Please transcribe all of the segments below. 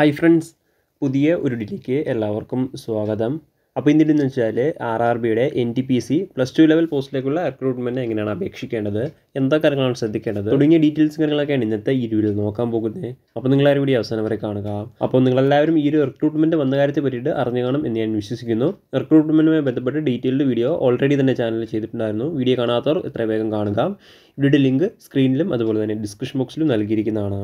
hi friends പുതിയ ഉരുളിലേക്ക് എല്ലാവർക്കും സ്വാഗതം അപ്പോൾ എന്ന് വെച്ചാൽ ആർ ആർ ബിയുടെ N T P C plus two level പോസ്റ്റിലേക്കുള്ള റിക്രൂട്ട്മെൻറ്റ് എങ്ങനെയാണ് അപേക്ഷിക്കേണ്ടത് എന്താ കാര്യങ്ങളാണ് ശ്രദ്ധിക്കേണ്ടത് തുടങ്ങിയ ഡീറ്റെയിൽസ് കാര്യങ്ങളൊക്കെയാണ് ഇന്നത്തെ ഈ വീഡിയോയിൽ നോക്കാൻ പോകുന്നത് അപ്പോൾ നിങ്ങളാരും കൂടി അവസാനം വരെ കാണുക അപ്പോൾ നിങ്ങളെല്ലാവരും ഈ ഒരു റിക്രൂട്ട്മെൻറ്റ് വന്ന കാര്യത്തെ പറ്റിയിട്ട് അറിഞ്ഞു കാണും എന്ന് ഞാൻ വിശ്വസിക്കുന്നു റിക്രൂട്ട്മെൻറ്റുമായി ബന്ധപ്പെട്ട് ഡീറ്റെയിൽഡ് വീഡിയോ ഓൾറെഡി തന്നെ ചാനലിൽ ചെയ്തിട്ടുണ്ടായിരുന്നു വീഡിയോ കാണാത്തവർ എത്ര വേഗം കാണുക ഇവിടെ ലിങ്ക് സ്ക്രീനിലും അതുപോലെ തന്നെ ഡിസ്ക്രിപ്ഷൻ ബോക്സിലും നൽകിയിരിക്കുന്നതാണ്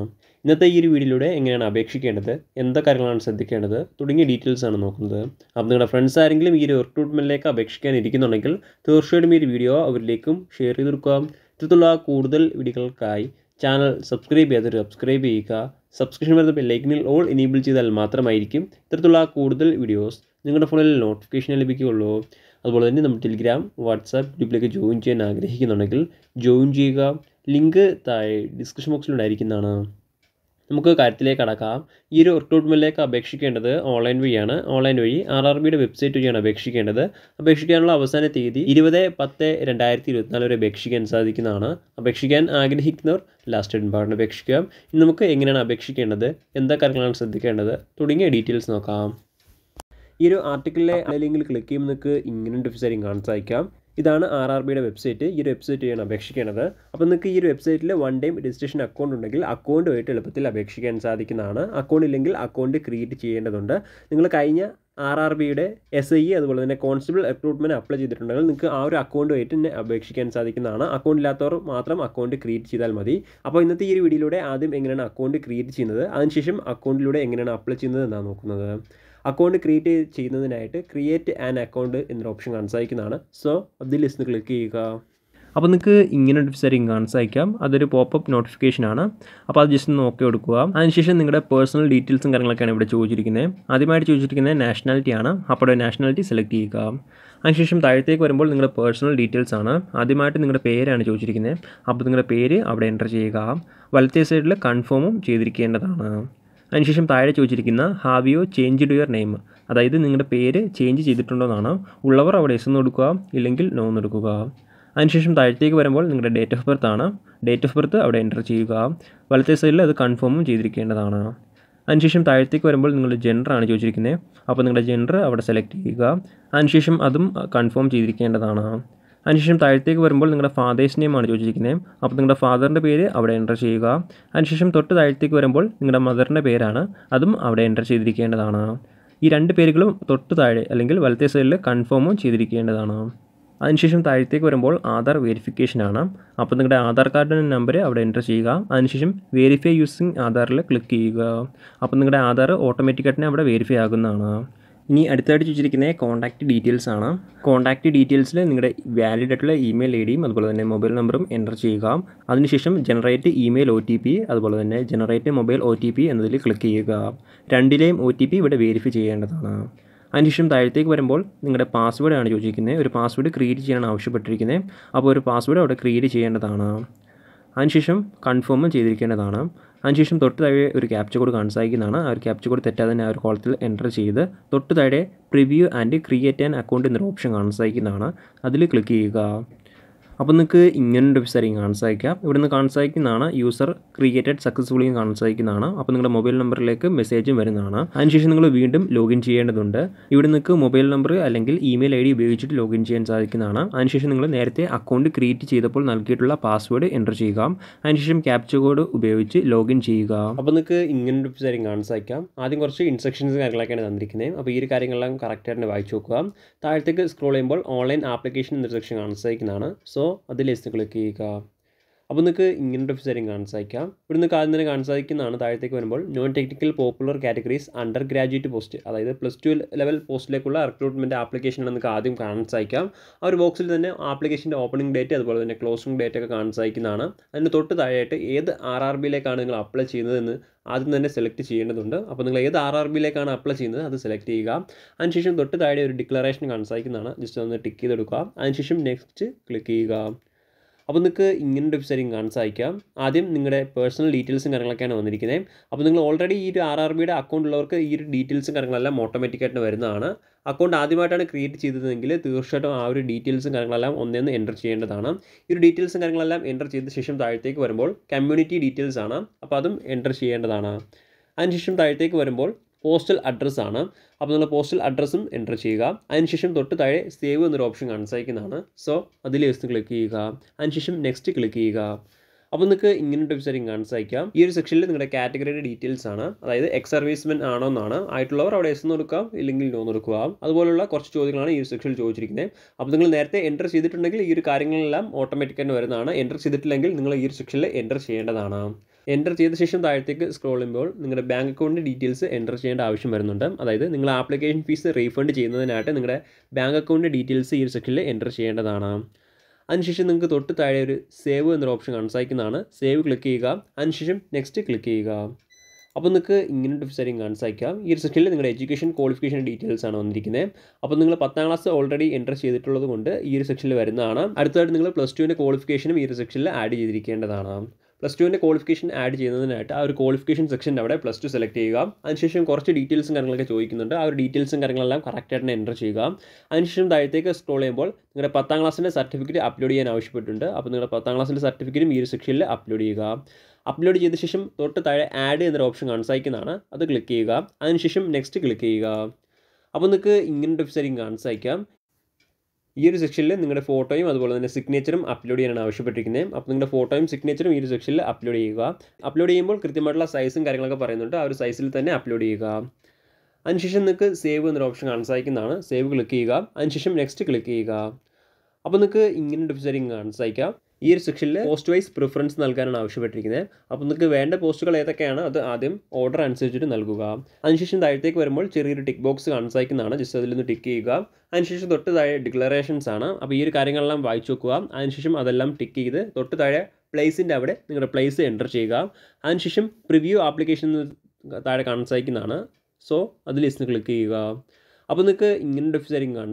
ഇന്നത്തെ ഈ ഒരു വീഡിയോയിലൂടെ എങ്ങനെയാണ് അപേക്ഷിക്കേണ്ടത് എന്തൊക്കെ കാര്യങ്ങളാണ് ശ്രദ്ധിക്കേണ്ടത് തുടങ്ങിയ ഡീറ്റെയിൽസ് ആണ് നോക്കുന്നത് അപ്പോൾ നിങ്ങളുടെ ഫ്രണ്ട്സ് ആരെങ്കിലും ഈ ഒരു റിക്രൂട്ട്മെൻറ്റിലേക്ക് അപേക്ഷിക്കാൻ ഇരിക്കുന്നുണ്ടെങ്കിൽ തീർച്ചയായിട്ടും ഈ ഒരു വീഡിയോ അവരിലേക്കും ഷെയർ ചെയ്ത് കൊടുക്കുക ഇത്തരത്തിലുള്ള കൂടുതൽ വീഡിയോകൾക്കായി ചാനൽ സബ്സ്ക്രൈബ് ചെയ്യാത്തവർ സബ്സ്ക്രൈബ് ചെയ്യുക സബ്സ്ക്രിപ്ഷൻ വരുന്നപ്പോൾ ലൈക്കിനിൽ ഓൾ എനേബിൾ ചെയ്താൽ മാത്രമായിരിക്കും ഇത്തരത്തിലുള്ള കൂടുതൽ വീഡിയോസ് നിങ്ങളുടെ ഫോണിൽ നോട്ടിഫിക്കേഷൻ ലഭിക്കുകയുള്ളൂ അതുപോലെ തന്നെ നമ്മൾ ടെലിഗ്രാം വാട്സാപ്പ് ഗ്രൂപ്പിലേക്ക് ജോയിൻ ചെയ്യാൻ ആഗ്രഹിക്കുന്നുണ്ടെങ്കിൽ ജോയിൻ ചെയ്യുക ലിങ്ക് താഴെ ഡിസ്ക്രിപ്ഷൻ ബോക്സിലുണ്ടായിരിക്കുന്നതാണ് നമുക്ക് കാര്യത്തിലേക്ക് കടക്കാം ഈ ഒരു റിക്രൂട്ട്മെൻറ്റിലേക്ക് അപേക്ഷിക്കേണ്ടത് ഓൺലൈൻ വഴിയാണ് ഓൺലൈൻ വഴി ആർ ആർ ബിയുടെ വെബ്സൈറ്റ് വഴിയാണ് അപേക്ഷിക്കേണ്ടത് അപേക്ഷിക്കാനുള്ള അവസാന തീയതി ഇരുപത് പത്ത് രണ്ടായിരത്തി ഇരുപത്തിനാല് വരെ അപേക്ഷിക്കാൻ സാധിക്കുന്നതാണ് അപേക്ഷിക്കാൻ ആഗ്രഹിക്കുന്നവർ ലാസ്റ്റ് ഇൻപാർട്ടിന് അപേക്ഷിക്കാം ഇനി നമുക്ക് എങ്ങനെയാണ് അപേക്ഷിക്കേണ്ടത് എന്താ കാര്യങ്ങളാണ് ശ്രദ്ധിക്കേണ്ടത് തുടങ്ങിയ ഡീറ്റെയിൽസ് നോക്കാം ഈ ഒരു ആർട്ടിക്കിളിലെ ലിങ്കിൽ ക്ലിക്ക് ചെയ്യുമ്പോൾ നിങ്ങൾക്ക് ഇങ്ങനെ ഒരു കാണാൻ സാധിക്കാം ഇതാണ് ആർ ആർ ബിയുടെ വെബ്സൈറ്റ് ഈ ഒരു വെബ്സൈറ്റ് ചെയ്യാൻ അപേക്ഷിക്കേണ്ടത് അപ്പോൾ നിങ്ങൾക്ക് ഈ ഒരു വെബ്സൈറ്റിൽ വൺ ടൈം രജിസ്ട്രേഷൻ അക്കൗണ്ട് ഉണ്ടെങ്കിൽ അക്കൗണ്ടുമായിട്ട് എളുപ്പത്തിൽ അപേക്ഷിക്കാൻ സാധിക്കുന്നതാണ് അക്കൗണ്ട് ഇല്ലെങ്കിൽ അക്കൗണ്ട് ക്രിയേറ്റ് ചെയ്യേണ്ടതുണ്ട് നിങ്ങൾ കഴിഞ്ഞ ആർ ആർ ബിയുടെ എസ് ഐ e അതുപോലെ തന്നെ കോൺസ്റ്റബിൾ റിക്രൂട്ട്മെൻറ്റ് അപ്ലൈ ചെയ്തിട്ടുണ്ടെങ്കിൽ നിങ്ങൾക്ക് ആ ഒരു അക്കൗണ്ടുമായിട്ട് തന്നെ അപേക്ഷിക്കാൻ സാധിക്കുന്നതാണ് അക്കൗണ്ട് ഇല്ലാത്തവർ മാത്രം അക്കൗണ്ട് ക്രിയേറ്റ് ചെയ്താൽ മതി അപ്പോൾ ഇന്നത്തെ ഈ ഒരു വീഡിയോയിലൂടെ ആദ്യം എങ്ങനെയാണ് അക്കൗണ്ട് ക്രിയേറ്റ് ചെയ്യുന്നത് അതിനുശേഷം അക്കൗണ്ടിലൂടെ എങ്ങനെയാണ് അപ്ലൈ ചെയ്യുന്നത് എന്നാണ് നോക്കുന്നത് അക്കൗണ്ട് ക്രിയേറ്റ് ചെയ്യുന്നതിനായിട്ട് ക്രിയേറ്റ് ആൻ അക്കൗണ്ട് എന്നൊരു ഓപ്ഷൻ കാണിച്ച് അയക്കുന്നതാണ് സോ അതിൽ ലിസ്റ്റ് ക്ലിക്ക് ചെയ്യുക അപ്പോൾ നിങ്ങൾക്ക് ഇങ്ങനെ ഒരു സെറ്റിംഗ് കാണിച്ച് അയക്കാം അതൊരു നോട്ടിഫിക്കേഷൻ ആണ് അപ്പോൾ അത് ജസ്റ്റ് നോക്കി കൊടുക്കുക അതിനുശേഷം നിങ്ങളുടെ പേഴ്സണൽ ഡീറ്റെയിൽസും കാര്യങ്ങളൊക്കെയാണ് ഇവിടെ ചോദിച്ചിരിക്കുന്നത് ആദ്യമായിട്ട് ചോദിച്ചിരിക്കുന്നത് നാഷണാലിറ്റി ആണ് അപ്പോൾ നാഷണാലിറ്റി സെലക്ട് ചെയ്യുക അതിനുശേഷം താഴത്തേക്ക് വരുമ്പോൾ നിങ്ങളുടെ പേഴ്സണൽ ഡീറ്റെയിൽസ് ആണ് ആദ്യമായിട്ട് നിങ്ങളുടെ പേരാണ് ചോദിച്ചിരിക്കുന്നത് അപ്പോൾ നിങ്ങളുടെ പേര് അവിടെ എൻ്റർ ചെയ്യുക വലത്തേ സൈഡിൽ കൺഫേമും ചെയ്തിരിക്കേണ്ടതാണ് അതിനുശേഷം താഴെ ചോദിച്ചിരിക്കുന്ന have you changed your name അതായത് നിങ്ങളുടെ പേര് ചേഞ്ച് ചെയ്തിട്ടുണ്ടോന്നാണ് ഉള്ളവർ അവിടെ എസ് എന്ന് കൊടുക്കുക ഇല്ലെങ്കിൽ നോ എന്ന് കൊടുക്കുക അതിനുശേഷം താഴത്തേക്ക് വരുമ്പോൾ നിങ്ങളുടെ ഡേറ്റ് ഓഫ് ബർത്ത് ആണ് ഡേറ്റ് ഓഫ് ബർത്ത് അവിടെ എൻ്റർ ചെയ്യുക വലത്തെ സൈഡിൽ അത് കൺഫേമും ചെയ്തിരിക്കേണ്ടതാണ് അതിനുശേഷം താഴത്തേക്ക് വരുമ്പോൾ നിങ്ങളുടെ ജെൻഡർ ആണ് ചോദിച്ചിരിക്കുന്നത് അപ്പോൾ നിങ്ങളുടെ ജെൻഡർ അവിടെ സെലക്ട് ചെയ്യുക അതിനുശേഷം അതും കൺഫേം ചെയ്തിരിക്കേണ്ടതാണ് അതിനുശേഷം താഴത്തേക്ക് വരുമ്പോൾ നിങ്ങളുടെ ഫാദേഴ്സ് നെയിമാണ് ചോദിച്ചിരിക്കുന്നത് അപ്പോൾ നിങ്ങളുടെ ഫാദറിൻ്റെ പേര് അവിടെ എൻ്റർ ചെയ്യുക അതിനുശേഷം തൊട്ട് താഴത്തേക്ക് വരുമ്പോൾ നിങ്ങളുടെ മദറിൻ്റെ പേരാണ് അതും അവിടെ എൻ്റർ ചെയ്തിരിക്കേണ്ടതാണ് ഈ രണ്ട് പേരുകളും തൊട്ട് താഴെ അല്ലെങ്കിൽ വലത്തേ സൈഡിൽ കൺഫേമും ചെയ്തിരിക്കേണ്ടതാണ് അതിനുശേഷം താഴത്തേക്ക് വരുമ്പോൾ ആധാർ വെരിഫിക്കേഷനാണ് അപ്പോൾ നിങ്ങളുടെ ആധാർ കാർഡിൻ്റെ നമ്പർ അവിടെ എൻ്റർ ചെയ്യുക അതിനുശേഷം വെരിഫൈ യൂസിങ് ആധാറിൽ ക്ലിക്ക് ചെയ്യുക അപ്പോൾ നിങ്ങളുടെ ആധാർ ഓട്ടോമാറ്റിക്കായിട്ട് അവിടെ വെരിഫൈ ആകുന്നതാണ് ഇനി അടുത്തായിട്ട് ചോദിച്ചിരിക്കുന്നത് കോൺടാക്റ്റ് ഡീറ്റെയിൽസ് ആണ് കോൺടാക്റ്റ് ഡീറ്റെയിൽസിൽ നിങ്ങളുടെ വാലിഡ് ആയിട്ടുള്ള ഇമെയിൽ ഐ ഡിയും അതുപോലെ തന്നെ മൊബൈൽ നമ്പറും എൻ്റർ ചെയ്യുക അതിനുശേഷം generate email O T P അതുപോലെ തന്നെ generate mobile O T P എന്നതിൽ ക്ലിക്ക് ചെയ്യുക രണ്ടിലെയും ഒ ടി പി ഇവിടെ വെരിഫൈ ചെയ്യേണ്ടതാണ് അതിനുശേഷം താഴത്തേക്ക് വരുമ്പോൾ നിങ്ങളുടെ പാസ്വേഡാണ് ചോദിച്ചിരിക്കുന്നത് ഒരു പാസ്വേഡ് ക്രിയേറ്റ് ചെയ്യാനാണ് ആവശ്യപ്പെട്ടിരിക്കുന്നത് അപ്പോൾ ഒരു പാസ്വേഡ് അവിടെ ക്രിയേറ്റ് ചെയ്യേണ്ടതാണ് അതിനുശേഷം കൺഫേം ചെയ്തിരിക്കേണ്ടതാണ് അതിനുശേഷം തൊട്ട് താഴെ ഒരു ക്യാപ്ച കോഡ് കാണാൻ സാധിക്കുന്നതാണ് ആ ഒരു ക്യാപ്ച കോഡ് തെറ്റാതെ തന്നെ ആ ഒരു കോളത്തിൽ എൻ്റർ ചെയ്ത് തൊട്ട് താഴെ preview and create an account എന്നൊരു ഓപ്ഷൻ കാണാൻ സാധിക്കുന്നതാണ് അതിൽ ക്ലിക്ക് ചെയ്യുക അപ്പോൾ നിങ്ങൾക്ക് ഇങ്ങനെ ഒരു വെബ്സൈറ്റ് കാണാൻ സാധിക്കാം ഇവിടെ നിന്ന് കാണാൻ സാധിക്കുന്നതാണ് യൂസർ ക്രിയേറ്റഡ് സക്സസ്ഫുള്ളി കാണാൻ സാധിക്കുന്നതാണ് അപ്പോൾ നിങ്ങളുടെ മൊബൈൽ നമ്പറിലേക്ക് മെസ്സേജും വരുന്നതാണ് അതിനുശേഷം നിങ്ങൾ വീണ്ടും ലോഗിൻ ചെയ്യേണ്ടതുണ്ട് ഇവിടെ നിങ്ങൾക്ക് മൊബൈൽ നമ്പർ അല്ലെങ്കിൽ ഇമെയിൽ ഐ ഡി ഉപയോഗിച്ചിട്ട് ലോഗിൻ ചെയ്യാൻ സാധിക്കുന്നതാണ് അതിനുശേഷം നിങ്ങൾ നേരത്തെ അക്കൗണ്ട് ക്രിയേറ്റ് ചെയ്തപ്പോൾ നൽകിയിട്ടുള്ള പാസ്വേഡ് എൻ്റർ ചെയ്യുക അതിനുശേഷം ക്യാപ്ചർ കോഡ് ഉപയോഗിച്ച് ലോഗിൻ ചെയ്യുക അപ്പോൾ നിങ്ങൾക്ക് ഇങ്ങനെ ഒരു കാര്യം കാണാൻ സാധിക്കാം ആദ്യം കുറച്ച് ഇൻസ്ട്രക്ഷൻസ് കാര്യങ്ങളൊക്കെയാണ് തന്നിരിക്കുന്നത് അപ്പോൾ ഈ ഒരു കാര്യങ്ങളെല്ലാം കറക്റ്റായിട്ട് വായിച്ചു നോക്കുക താഴത്തേക്ക് സ്ക്രോൾ ചെയ്യുമ്പോൾ ഓൺലൈൻ ആപ്ലിക്കേഷൻ എന്നൊരു കാണാൻ സാധിക്കുന്നതാണ് സോ ಅದರಲ್ಲಿ ಎಸ್ಕೊಳಕ್ಕೆ ಈಗ അപ്പോൾ നിങ്ങൾക്ക് ഇങ്ങനത്തെ ഓഫീസറിയും കാണാൻ സാധിക്കാം ഇവിടെ നിങ്ങൾക്ക് ആദ്യം തന്നെ കാണാൻ സാധിക്കുന്നതാണ് താഴത്തേക്ക് വരുമ്പോൾ non technical popular categories under graduate post അതായത് പ്ലസ് ടു ലെവൽ പോസ്റ്റിലേക്കുള്ള റിക്രൂട്ട്മെൻറ്റ് ആപ്ലിക്കേഷനാണ് നിങ്ങൾക്ക് ആദ്യം കാണാൻ സാധിക്കാം ആ ഒരു ബോക്സിൽ തന്നെ ആപ്ലിക്കേഷൻ്റെ ഓപ്പണിംഗ് ഡേറ്റ് അതുപോലെ തന്നെ ക്ലോസിംഗ് ഡേറ്റ് ഒക്കെ കാണാൻ സാധിക്കുന്നതാണ് അതിന് തൊട്ട് താഴെയായിട്ട് ഏത് ആർ ആർ ബിയിലേക്കാണ് നിങ്ങൾ അപ്ലൈ ചെയ്യുന്നതെന്ന് ആദ്യം തന്നെ സെലക്ട് ചെയ്യേണ്ടതുണ്ട് അപ്പോൾ നിങ്ങൾ ഏത് ആർ ആർ ബിയിലേക്കാണ് അപ്ലൈ ചെയ്യുന്നത് അത് സെലക്ട് ചെയ്യുക അതിനുശേഷം തൊട്ട് താഴെ ഒരു ഡിക്ലറേഷൻ കാണാൻ സാധിക്കുന്നതാണ് ജസ്റ്റ് ഒന്ന് ടിക്ക് ചെയ്തെടുക്കുക അതിനുശേഷം നെക്സ്റ്റ് ക്ലിക്ക് ചെയ്യുക അപ്പോൾ നിങ്ങൾക്ക് ഇങ്ങനെ ഒരു വെബ്സൈറ്റും കാണാൻ സാധിക്കാം ആദ്യം നിങ്ങളുടെ പേഴ്സണൽ ഡീറ്റെയിൽസും കാര്യങ്ങളൊക്കെയാണ് വന്നിരിക്കുന്നത് അപ്പോൾ നിങ്ങൾ ഓൾറെഡി ഈ ഒരു ആർ ആർ ബിയുടെ അക്കൗണ്ട് ഉള്ളവർക്ക് ഈ ഒരു ഡീറ്റെയിൽസും കാര്യങ്ങളെല്ലാം ഓട്ടോമാറ്റിക്കായിട്ട് വരുന്നതാണ് അക്കൗണ്ട് ആദ്യമായിട്ടാണ് ക്രിയേറ്റ് ചെയ്തതെങ്കിൽ തീർച്ചയായിട്ടും ആ ഒരു ഡീറ്റെയിൽസും കാര്യങ്ങളെല്ലാം ഒന്നേന്ന് എൻ്റർ ചെയ്യേണ്ടതാണ് ഈ ഒരു ഡീറ്റെയിൽസും കാര്യങ്ങളെല്ലാം എൻ്റർ ചെയ്ത ശേഷം താഴത്തേക്ക് വരുമ്പോൾ കമ്മ്യൂണിറ്റി ഡീറ്റെയിൽസ് ആണ് അപ്പോൾ അതും എൻ്റർ ചെയ്യേണ്ടതാണ് അതിനുശേഷം താഴത്തേക്ക് വരുമ്പോൾ പോസ്റ്റൽ അഡ്രസ്സാണ് ആണ് അപ്പോൾ നിങ്ങൾ പോസ്റ്റൽ അഡ്രസ്സും എൻ്റർ ചെയ്യുക അതിനുശേഷം തൊട്ട് താഴെ സേവ് എന്നൊരു ഓപ്ഷൻ കാണിച്ചിരിക്കുന്നതാണ് സോ അതിൽ ജസ്റ്റ് ക്ലിക്ക് ചെയ്യുക അതിനുശേഷം നെക്സ്റ്റ് ക്ലിക്ക് ചെയ്യുക അപ്പോൾ നിങ്ങൾക്ക് ഇങ്ങനത്തെ വെബ്സൈറ്റ് കാണിച്ചയക്കാം ഈ ഒരു സെക്ഷനിൽ നിങ്ങളുടെ കാറ്റഗറിയുടെ ഡീറ്റെയിൽസ് ആണ് അതായത് എക്സ് സർവീസ്മെൻ ആണോ എന്നാണ് ആയിട്ടുള്ളവർ അവിടെ എസ് എന്ന് കൊടുക്കാം ഇല്ലെങ്കിൽ നോ കൊടുക്കുക അതുപോലുള്ള കുറച്ച് ചോദ്യങ്ങളാണ് ഈ ഒരു സെക്ഷനിൽ ചോദിച്ചിരിക്കുന്നത് അപ്പോൾ നിങ്ങൾ നേരത്തെ എൻ്റർ ചെയ്തിട്ടുണ്ടെങ്കിൽ ഈ ഒരു കാര്യങ്ങളെല്ലാം ഓട്ടോമാറ്റിക്കായിട്ട് വരുന്നതാണ് എൻ്റർ ചെയ്തിട്ടില്ലെങ്കിൽ നിങ്ങൾ ഈ ഒരു സെക്ഷനിൽ എൻ്റർ ചെയ്യേണ്ടതാണ് എൻ്റർ ചെയ്ത ശേഷം താഴത്തേക്ക് സ്ക്രോൾ ചെയ്യുമ്പോൾ നിങ്ങളുടെ ബാങ്ക് അക്കൗണ്ടിൻ്റെ ഡീറ്റെയിൽസ് എൻ്റർ ചെയ്യേണ്ട ആവശ്യം വരുന്നുണ്ട് അതായത് നിങ്ങൾ ആപ്ലിക്കേഷൻ ഫീസ് റീഫണ്ട് ചെയ്യുന്നതിനായിട്ട് നിങ്ങളുടെ ബാങ്ക് അക്കൗണ്ടിൻ്റെ ഡീറ്റെയിൽസ് ഈ സെക്ഷനിൽ എൻ്റർ ചെയ്യേണ്ടതാണ് അതിനുശേഷം നിങ്ങൾക്ക് തൊട്ട് താഴെ ഒരു സേവ് എന്നൊരു ഓപ്ഷൻ കാണിക്കുന്നതാണ് സേവ് ക്ലിക്ക് ചെയ്യുക അതിനുശേഷം നെക്സ്റ്റ് ക്ലിക്ക് ചെയ്യുക അപ്പോൾ നിങ്ങൾക്ക് ഇങ്ങനെ സെറ്റിംഗ് കാണിച്ചയക്കാം ഈ ഒരു സെക്ഷനിൽ നിങ്ങളുടെ എഡ്യൂക്കേഷൻ ക്വാളിഫിക്കേഷൻ ഡീറ്റെയിൽസ് ആണ് വന്നിരിക്കുന്നത് അപ്പോൾ നിങ്ങൾ പത്താം ക്ലാസ് ഓൾറെഡി എൻ്റർ ചെയ്തിട്ടുള്ളത് കൊണ്ട് ഈ ഒരു സെക്ഷനിൽ വരുന്നതാണ് അടുത്തതായിട്ട് നിങ്ങൾ പ്ലസ് ടുവിൻ്റെ ക്വാളിഫിക്കേഷനും ഈ ഒരു സെക്ഷനിൽ ആഡ് ചെയ്തിരിക്കേണ്ടതാണ് പ്ലസ് ടുവിൻ്റെ ക്വാളിഫിക്കേഷൻ ആഡ് ചെയ്യുന്നതിനായിട്ട് ആ ഒരു ക്വാളിഫിക്കേഷൻ സെക്ഷൻ്റെ അവിടെ പ്ലസ് ടു സെലക്ട് ചെയ്യുക അതിനുശേഷം കുറച്ച് ഡീറ്റെയിൽസും കാര്യങ്ങളൊക്കെ ചോദിക്കുന്നുണ്ട് ആ ഒരു ഡീറ്റെയിൽസും കാര്യങ്ങളെല്ലാം കറക്റ്റായിട്ട് എൻ്റർ ചെയ്യുക അതിനുശേഷം താഴത്തേക്ക് സ്ക്രോൾ ചെയ്യുമ്പോൾ നിങ്ങളുടെ പത്താം ക്ലാസ്സിൻ്റെ സർട്ടിഫിക്കറ്റ് അപ്ലോഡ് ചെയ്യാൻ ആവശ്യപ്പെട്ടിട്ടുണ്ട് അപ്പോൾ നിങ്ങളുടെ പത്താം ക്ലാസ്സിൻ്റെ സർട്ടിഫിക്കറ്റും ഈ ഒരു സെക്ഷനിൽ അപ്ലോഡ് ചെയ്യുക അപ്ലോഡ് ചെയ്ത ശേഷം തൊട്ട് താഴെ ആഡ് എന്നൊരു ഓപ്ഷൻ കാണിച്ചായിക്കുന്നതാണ് അത് ക്ലിക്ക് ചെയ്യുക അതിനുശേഷം നെക്സ്റ്റ് ക്ലിക്ക് ചെയ്യുക അപ്പോൾ നിങ്ങൾക്ക് ഒരു വെബ്സൈറ്റ് കാണിച്ചയക്കാം ഈ ഒരു സെക്ഷനിൽ നിങ്ങളുടെ ഫോട്ടോയും അതുപോലെ തന്നെ സിഗ്നേച്ചറും അപ്ലോഡ് ചെയ്യാനാണ് ആവശ്യപ്പെട്ടിരിക്കുന്നത് അപ്പോൾ നിങ്ങളുടെ ഫോട്ടോയും സിഗ്നേച്ചറും ഈ ഒരു സെക്ഷനിൽ അപ്ലോഡ് ചെയ്യുക അപ്ലോഡ് ചെയ്യുമ്പോൾ കൃത്യമായിട്ടുള്ള സൈസും കാര്യങ്ങളൊക്കെ പറയുന്നുണ്ട് ആ ഒരു സൈസിൽ തന്നെ അപ്ലോഡ് ചെയ്യുക അതിനുശേഷം നിങ്ങൾക്ക് സേവ് എന്നൊരു ഓപ്ഷൻ കാണാൻ സാധിക്കുന്നതാണ് സേവ് ക്ലിക്ക് ചെയ്യുക അതിനുശേഷം നെക്സ്റ്റ് ക്ലിക്ക് ചെയ്യുക അപ്പോൾ നിങ്ങൾക്ക് ഇങ്ങനെ ഒരു സെറ്റിംഗ് കാണാൻ സാധിക്കാം ഈ ഒരു സെക്ഷനിൽ പോസ്റ്റ് വൈസ് പ്രിഫറൻസ് നൽകാനാണ് ആവശ്യപ്പെട്ടിരിക്കുന്നത് അപ്പോൾ നിങ്ങൾക്ക് വേണ്ട പോസ്റ്റുകൾ ഏതൊക്കെയാണ് അത് ആദ്യം ഓർഡർ അനുസരിച്ചിട്ട് നൽകുക അതിനുശേഷം താഴത്തേക്ക് വരുമ്പോൾ ചെറിയൊരു ടിക്ക് ബോക്സ് കാണാൻ സാധിക്കുന്നതാണ് ജസ്റ്റ് അതിൽ നിന്ന് ടിക്ക് ചെയ്യുക അതിനുശേഷം തൊട്ട് താഴെ ഡിക്ലറേഷൻസ് ആണ് അപ്പോൾ ഈ ഒരു കാര്യങ്ങളെല്ലാം വായിച്ചു നോക്കുക അതിനുശേഷം അതെല്ലാം ടിക്ക് ചെയ്ത് തൊട്ട് താഴെ പ്ലേസിൻ്റെ അവിടെ നിങ്ങളുടെ പ്ലേസ് എൻ്റർ ചെയ്യുക അതിനുശേഷം പ്രിവ്യൂ ആപ്ലിക്കേഷൻ താഴെ കാണാൻ സാധിക്കുന്നതാണ് സോ അതിൽ ലിസ്റ്റ് ക്ലിക്ക് ചെയ്യുക അപ്പോൾ നിങ്ങൾക്ക് ഇങ്ങനെ ഒരു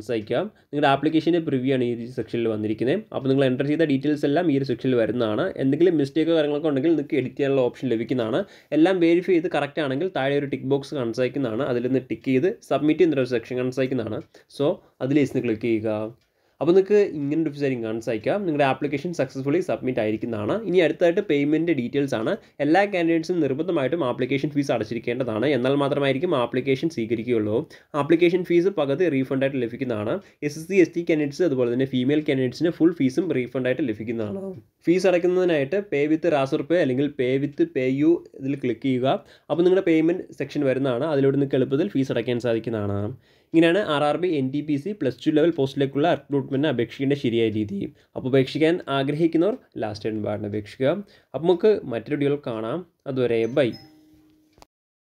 സാരി കാണാൻ നിങ്ങളുടെ ആപ്ലിക്കേഷൻ്റെ പ്രിവ്യൂ ആണ് ഈ സെക്ഷനിൽ വന്നിരിക്കുന്നത് അപ്പോൾ നിങ്ങൾ എൻ്റർ ചെയ്ത ഡീറ്റെയിൽസ് എല്ലാം ഈ ഒരു സെക്ഷനിൽ വരുന്നതാണ് എന്തെങ്കിലും മിസ്റ്റേക്കോ കാര്യങ്ങളൊക്കെ ഉണ്ടെങ്കിൽ നിങ്ങൾക്ക് എഡിറ്റ് ചെയ്യാനുള്ള ഓപ്ഷൻ ലഭിക്കുന്നതാണ് എല്ലാം വെരിഫൈ ചെയ്ത് കറക്റ്റ് ആണെങ്കിൽ താഴെ ഒരു ടിക്ക് ബോക്സ് കാണാൻ സാധിക്കുന്നതാണ് അതിൽ നിന്ന് ടിക്ക് ചെയ്ത് സബ്മിറ്റ് ചെയ്യുന്ന ഒരു സെക്ഷൻ കാണാൻ സാധിക്കുന്നതാണ് സോ അതിൽ ക്ലിക്ക് ചെയ്യുക അപ്പോൾ നിങ്ങൾക്ക് ഇങ്ങനെ ഒരു കാര്യം കാണാൻ സാധിക്കാം നിങ്ങളുടെ ആപ്ലിക്കേഷൻ സക്സസ്ഫുള്ളി സബ്മിറ്റ് ആയിരിക്കുന്നതാണ് ഇനി അടുത്തായിട്ട് പേയ്മെൻറ്റ് ഡീറ്റെയിൽസ് ആണ് എല്ലാ കാൻഡിഡേറ്റ്സും നിർബന്ധമായിട്ടും ആപ്ലിക്കേഷൻ ഫീസ് അടച്ചിരിക്കേണ്ടതാണ് എന്നാൽ മാത്രമായിരിക്കും ആപ്ലിക്കേഷൻ സ്വീകരിക്കുകയുള്ളൂ ആപ്ലിക്കേഷൻ ഫീസ് പകുതി റീഫണ്ടായിട്ട് ലഭിക്കുന്നതാണ് S S C S T candidates അതുപോലെ തന്നെ ഫീമെയിൽ കാൻഡിഡേറ്റ്സിന് ഫുൾ ഫീസും റീഫണ്ടായിട്ട് ലഭിക്കുന്നതാണ് ഫീസ് അടയ്ക്കുന്നതിനായിട്ട് പേ വിത്ത് റാസർ പേ അല്ലെങ്കിൽ പേ വിത്ത് പേ യു ഇതിൽ ക്ലിക്ക് ചെയ്യുക അപ്പോൾ നിങ്ങളുടെ പേയ്മെൻറ്റ് സെക്ഷൻ വരുന്നതാണ് അതിലൂടെ നിങ്ങൾക്ക് എളുപ്പത്തിൽ ഫീസ് അടയ്ക്കാൻ സാധിക്കുന്നതാണ് ഇങ്ങനെയാണ് R R B N T P C plus two level പോസ്റ്റിലേക്കുള്ള റിക്രൂട്ട്മെൻറ്റ് അലോട്ട്മെൻറ്റിന് അപേക്ഷിക്കേണ്ട ശരിയായ രീതി അപ്പോൾ അപേക്ഷിക്കാൻ ആഗ്രഹിക്കുന്നവർ ലാസ്റ്റ് ടൈം വാർഡിന് അപേക്ഷിക്കുക അപ്പോൾ നമുക്ക് മറ്റൊരു വീഡിയോയിൽ കാണാം അതുവരെ ബൈ